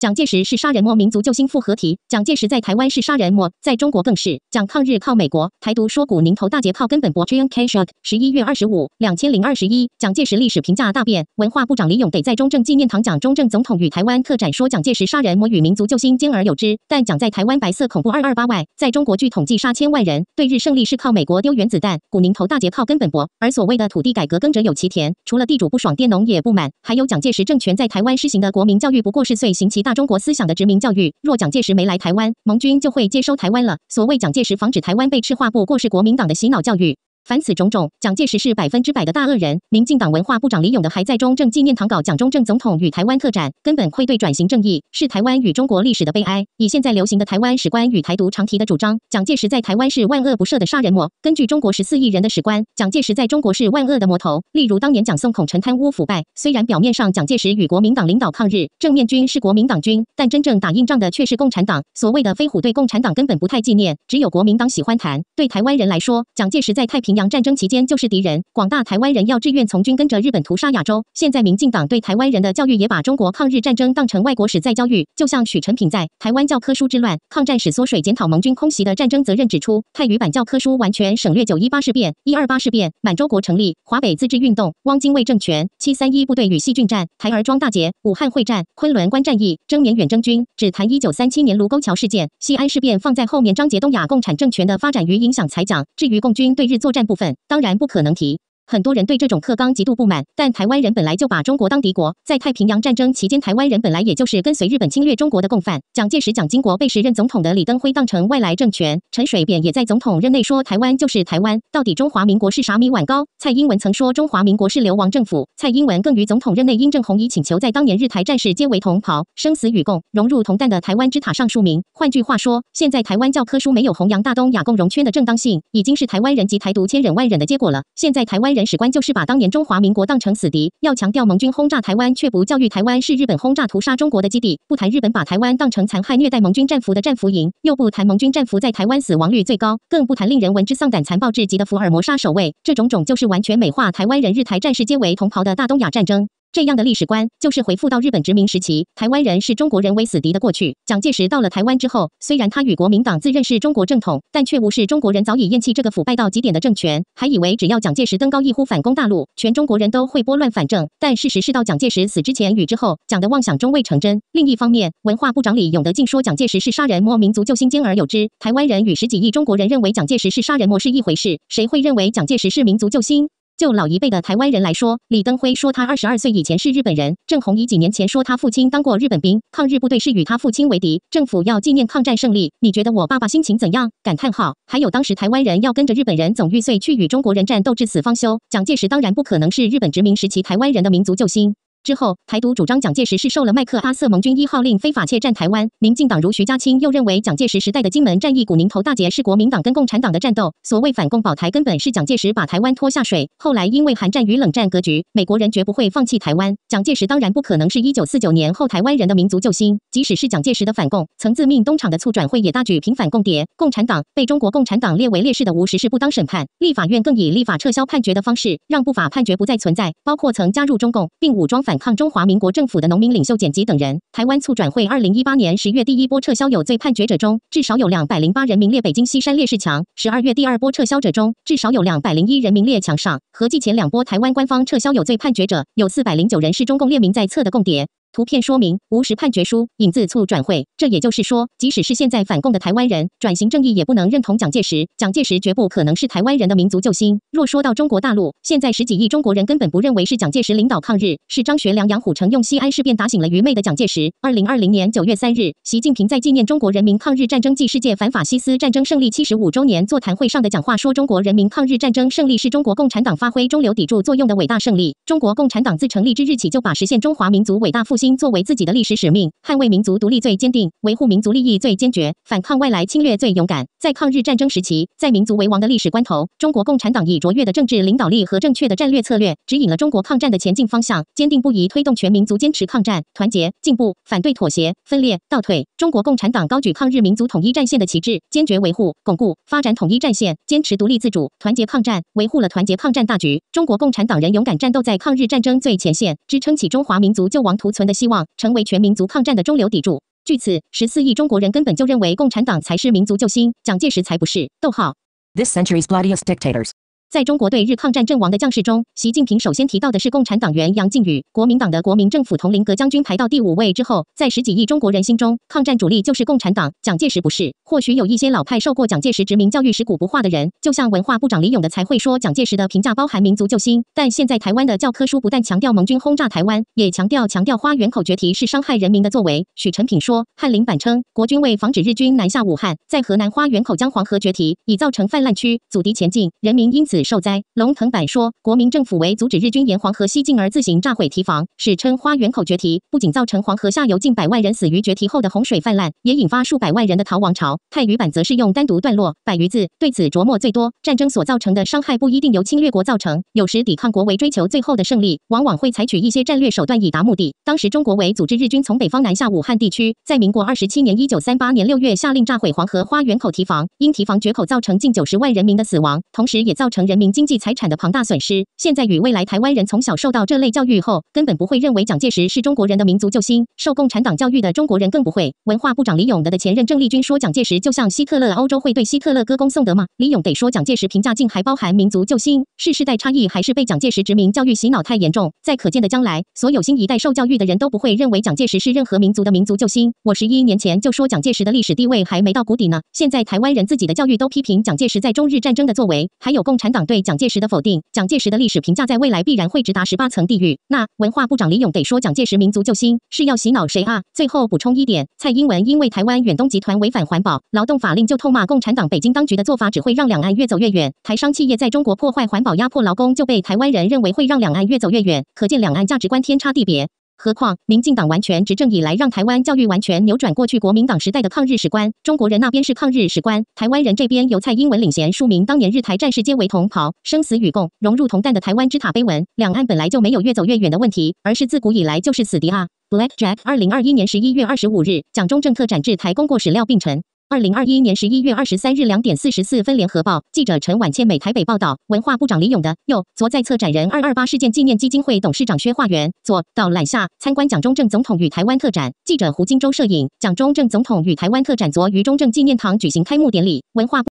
蒋介石是杀人魔、民族救星复合体。蒋介石在台湾是杀人魔，在中国更是。蒋抗日靠美国，台独说“股宁头大捷”靠根本博。j n k s h o c k 十一月二十五，两千零二十一，蒋介石历史评价大变。文化部长李勇得在中正纪念堂讲“中正总统与台湾特展”，说蒋介石杀人魔与民族救星兼而有之。但蒋在台湾白色恐怖二二八外，在中国据统计杀千万人。对日胜利是靠美国丢原子弹，股宁头大捷靠根本博。而所谓的土地改革，耕者有其田，除了地主不爽，佃农也不满。还有蒋介石政权在台湾施行的国民教育，不过是碎行其大。大中国思想的殖民教育，若蒋介石没来台湾，盟军就会接收台湾了。所谓蒋介石防止台湾被赤化，不过是国民党的洗脑教育。凡此种种，蒋介石是百分之百的大恶人。民进党文化部长李勇的还在中正纪念堂搞“蒋中正总统与台湾特展”，根本愧对转型正义，是台湾与中国历史的悲哀。以现在流行的台湾史观与台独长提的主张，蒋介石在台湾是万恶不赦的杀人魔。根据中国十四亿人的史观，蒋介石在中国是万恶的魔头。例如当年蒋宋孔陈贪污腐败，虽然表面上蒋介石与国民党领导抗日正面军是国民党军，但真正打硬仗的却是共产党。所谓的飞虎队，共产党根本不太纪念，只有国民党喜欢谈。对台湾人来说，蒋介石在太平。平阳战争期间就是敌人，广大台湾人要志愿从军跟着日本屠杀亚洲。现在民进党对台湾人的教育也把中国抗日战争当成外国史在教育，就像许陈平在《台湾教科书之乱：抗战史缩水检讨》盟军空袭的战争责任指出，泰语版教科书完全省略九一八事变、一二八事变、满洲国成立、华北自治运动、汪精卫政权、七三一部队与细菌战、台儿庄大捷、武汉会战、昆仑关战役、征缅远征军，只谈一九三七年卢沟桥事件、西安事变，放在后面张杰东亚共产政权的发展与影响才讲。至于共军对日作战，部分当然不可能提。很多人对这种刻纲极度不满，但台湾人本来就把中国当敌国，在太平洋战争期间，台湾人本来也就是跟随日本侵略中国的共犯。蒋介石、蒋经国被时任总统的李登辉当成外来政权，陈水扁也在总统任内说台湾就是台湾，到底中华民国是啥米碗糕？蔡英文曾说中华民国是流亡政府，蔡英文更于总统任内因正红衣请求在当年日台战事皆为同袍，生死与共，融入同担的台湾之塔上署名。换句话说，现在台湾教科书没有弘扬大东亚共荣圈的正当性，已经是台湾人及台独千忍万忍的结果了。现在台湾人。历史观就是把当年中华民国当成死敌，要强调盟军轰炸台湾，却不教育台湾是日本轰炸屠杀中国的基地；不谈日本把台湾当成残害虐待盟军战俘的战俘营，又不谈盟军战俘在台湾死亡率最高，更不谈令人闻之丧胆残暴至极的福尔摩沙守卫。这种种就是完全美化台湾人日台战士皆为同袍的大东亚战争。这样的历史观就是回复到日本殖民时期，台湾人是中国人为死敌的过去。蒋介石到了台湾之后，虽然他与国民党自认是中国正统，但却无视中国人早已厌弃这个腐败到极点的政权，还以为只要蒋介石登高一呼反攻大陆，全中国人都会拨乱反正。但事实是，到蒋介石死之前与之后，蒋的妄想终未成真。另一方面，文化部长李永德竟说蒋介石是杀人魔、民族救星兼而有之。台湾人与十几亿中国人认为蒋介石是杀人魔是一回事，谁会认为蒋介石是民族救星？就老一辈的台湾人来说，李登辉说他二十二岁以前是日本人；郑红仪几年前说他父亲当过日本兵，抗日部队是与他父亲为敌。政府要纪念抗战胜利，你觉得我爸爸心情怎样？感叹号！还有当时台湾人要跟着日本人总玉碎去与中国人战斗，至死方休。蒋介石当然不可能是日本殖民时期台湾人的民族救星。之后，台独主张蒋介石是受了麦克阿瑟盟军一号令非法窃占台湾。民进党如徐家清又认为，蒋介石时代的金门战役、古宁头大捷是国民党跟共产党的战斗，所谓反共保台根本是蒋介石把台湾拖下水。后来因为韩战与冷战格局，美国人绝不会放弃台湾，蒋介石当然不可能是一九四九年后台湾人的民族救星。即使是蒋介石的反共，曾自命东厂的促转会也大举平反共谍，共产党被中国共产党列为烈士的无实事不当审判，立法院更以立法撤销判决的方式让不法判决不再存在，包括曾加入中共并武装反。反抗中华民国政府的农民领袖剪辑等人，台湾促转会二零一八年十月第一波撤销有罪判决者中，至少有两百零八人名列北京西山烈士墙；十二月第二波撤销者中，至少有两百零一人名列墙上。合计前两波台湾官方撤销有罪判决者，有四百零九人是中共列名在册的共谍。图片说明：无实判决书引自促转会。这也就是说，即使是现在反共的台湾人，转型正义也不能认同蒋介石。蒋介石绝不可能是台湾人的民族救星。若说到中国大陆，现在十几亿中国人根本不认为是蒋介石领导抗日，是张学良、杨虎城用西安事变打醒了愚昧的蒋介石。二零二零年九月三日，习近平在纪念中国人民抗日战争暨世界反法西斯战争胜利七十五周年座谈会上的讲话说：“中国人民抗日战争胜利是中国共产党发挥中流砥柱作用的伟大胜利，中国共产党自成立之日起就把实现中华民族伟大复兴。”心作为自己的历史使命，捍卫民族独立最坚定，维护民族利益最坚决，反抗外来侵略最勇敢。在抗日战争时期，在民族为王的历史关头，中国共产党以卓越的政治领导力和正确的战略策略，指引了中国抗战的前进方向，坚定不移推动全民族坚持抗战、团结、进步，反对妥协、分裂、倒退。中国共产党高举抗日民族统一战线的旗帜，坚决维护、巩固、发展统一战线，坚持独立自主、团结抗战，维护了团结抗战大局。中国共产党人勇敢战斗在抗日战争最前线，支撑起中华民族救亡图存。希望成为全民族抗战的中流砥柱。据此，十四亿中国人根本就认为共产党才是民族救星，蒋介石才不是。逗号。在中国对日抗战阵亡的将士中，习近平首先提到的是共产党员杨靖宇，国民党的国民政府同林格将军排到第五位之后，在十几亿中国人心中，抗战主力就是共产党，蒋介石不是。或许有一些老派受过蒋介石殖民教育、食古不化的人，就像文化部长李勇的，才会说蒋介石的评价包含民族救星。但现在台湾的教科书不但强调盟军轰炸台湾，也强调强调花园口决堤是伤害人民的作为。许陈品说，翰林版称国军为防止日军南下武汉，在河南花园口将黄河决堤，以造成泛滥区阻敌前进，人民因此。受灾。龙腾版说，国民政府为阻止日军沿黄河西进而自行炸毁堤防，史称花园口决堤。不仅造成黄河下游近百万人死于决堤后的洪水泛滥，也引发数百万人的逃亡潮。泰语版则是用单独段落百余字对此琢磨最多。战争所造成的伤害不一定由侵略国造成，有时抵抗国为追求最后的胜利，往往会采取一些战略手段以达目的。当时中国为组织日军从北方南下武汉地区，在民国二十七年（一九三八年）六月下令炸毁黄河花园口堤防，因堤防决口造成近九十万人民的死亡，同时也造成。人民经济财产的庞大损失，现在与未来台湾人从小受到这类教育后，根本不会认为蒋介石是中国人的民族救星，受共产党教育的中国人更不会。文化部长李勇的的前任郑丽君说：“蒋介石就像希特勒，欧洲会对希特勒歌功颂德吗？”李勇得说：“蒋介石评价竟还包含民族救星，世世代差异还是被蒋介石殖民教育洗脑太严重，在可见的将来，所有新一代受教育的人都不会认为蒋介石是任何民族的民族救星。”我十一年前就说蒋介石的历史地位还没到谷底呢，现在台湾人自己的教育都批评蒋介石在中日战争的作为，还有共产党。对蒋介石的否定，蒋介石的历史评价在未来必然会直达十八层地狱。那文化部长李勇得说蒋介石民族救星是要洗脑谁啊？最后补充一点，蔡英文因为台湾远东集团违反环保、劳动法令就痛骂共产党、北京当局的做法只会让两岸越走越远。台商企业在中国破坏环保、压迫劳工就被台湾人认为会让两岸越走越远，可见两岸价值观天差地别。何况，民进党完全执政以来，让台湾教育完全扭转过去国民党时代的抗日史观。中国人那边是抗日史观，台湾人这边由蔡英文领衔，署名当年日台战士皆为同袍，生死与共，融入同担的台湾之塔碑文。两岸本来就没有越走越远的问题，而是自古以来就是死敌啊！Black Jack 二零二一年十一月二十五日，蒋中正特展至台公过史料并陈。二零二一年十一月二十三日两点四十四分，联合报记者陈婉倩美台北报道。文化部长李勇的右昨在策展人二二八事件纪念基金会董事长薛化元左到揽下参观蒋中正总统与台湾特展。记者胡金洲摄影。蒋中正总统与台湾特展昨于中正纪念堂举行开幕典礼。文化部。